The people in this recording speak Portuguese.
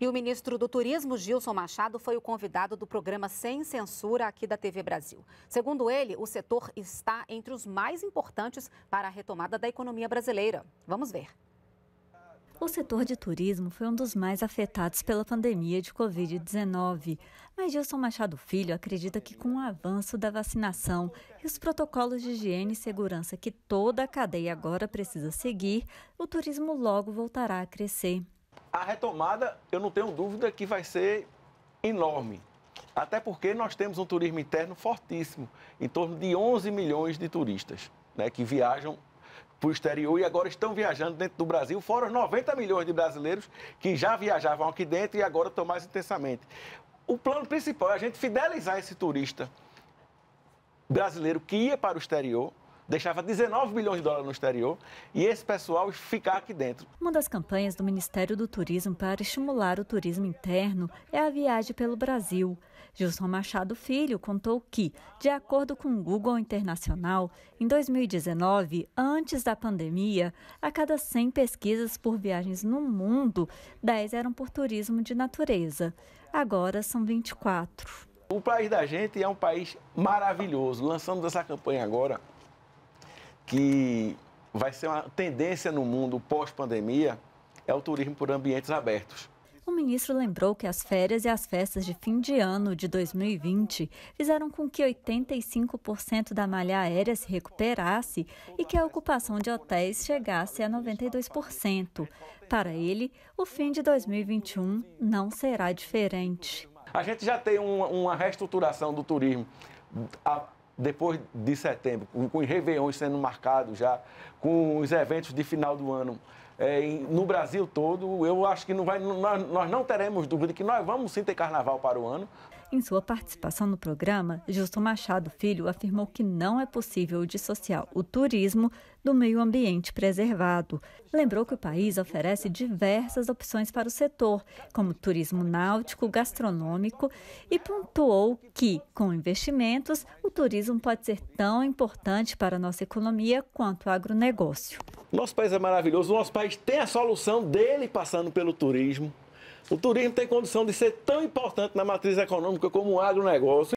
E o ministro do Turismo, Gilson Machado, foi o convidado do programa Sem Censura aqui da TV Brasil. Segundo ele, o setor está entre os mais importantes para a retomada da economia brasileira. Vamos ver. O setor de turismo foi um dos mais afetados pela pandemia de Covid-19. Mas Gilson Machado Filho acredita que, com o avanço da vacinação e os protocolos de higiene e segurança que toda a cadeia agora precisa seguir, o turismo logo voltará a crescer a retomada, eu não tenho dúvida que vai ser enorme. Até porque nós temos um turismo interno fortíssimo, em torno de 11 milhões de turistas né, que viajam para o exterior e agora estão viajando dentro do Brasil, fora os 90 milhões de brasileiros que já viajavam aqui dentro e agora estão mais intensamente. O plano principal é a gente fidelizar esse turista brasileiro que ia para o exterior, deixava 19 milhões de dólares no exterior e esse pessoal ficar aqui dentro. Uma das campanhas do Ministério do Turismo para estimular o turismo interno é a viagem pelo Brasil. Gilson Machado Filho contou que, de acordo com o Google Internacional, em 2019, antes da pandemia, a cada 100 pesquisas por viagens no mundo, 10 eram por turismo de natureza. Agora são 24. O país da gente é um país maravilhoso. Lançamos essa campanha agora que vai ser uma tendência no mundo pós-pandemia é o turismo por ambientes abertos. O ministro lembrou que as férias e as festas de fim de ano de 2020 fizeram com que 85% da malha aérea se recuperasse e que a ocupação de hotéis chegasse a 92%. Para ele, o fim de 2021 não será diferente. A gente já tem uma, reestruturação do turismo depois de setembro, com, com os Réveillons sendo marcados já, com os eventos de final do ano é, no Brasil todo, eu acho que não vai, nós, nós não teremos dúvida que nós vamos sim ter carnaval para o ano, em sua participação no programa, Justo Machado Filho afirmou que não é possível dissociar o turismo do meio ambiente preservado. Lembrou que o país oferece diversas opções para o setor, como turismo náutico, gastronômico, e pontuou que, com investimentos, o turismo pode ser tão importante para a nossa economia quanto o agronegócio. Nosso país é maravilhoso, nosso país tem a solução dele passando pelo turismo o turismo tem condição de ser tão importante na matriz econômica como o agronegócio.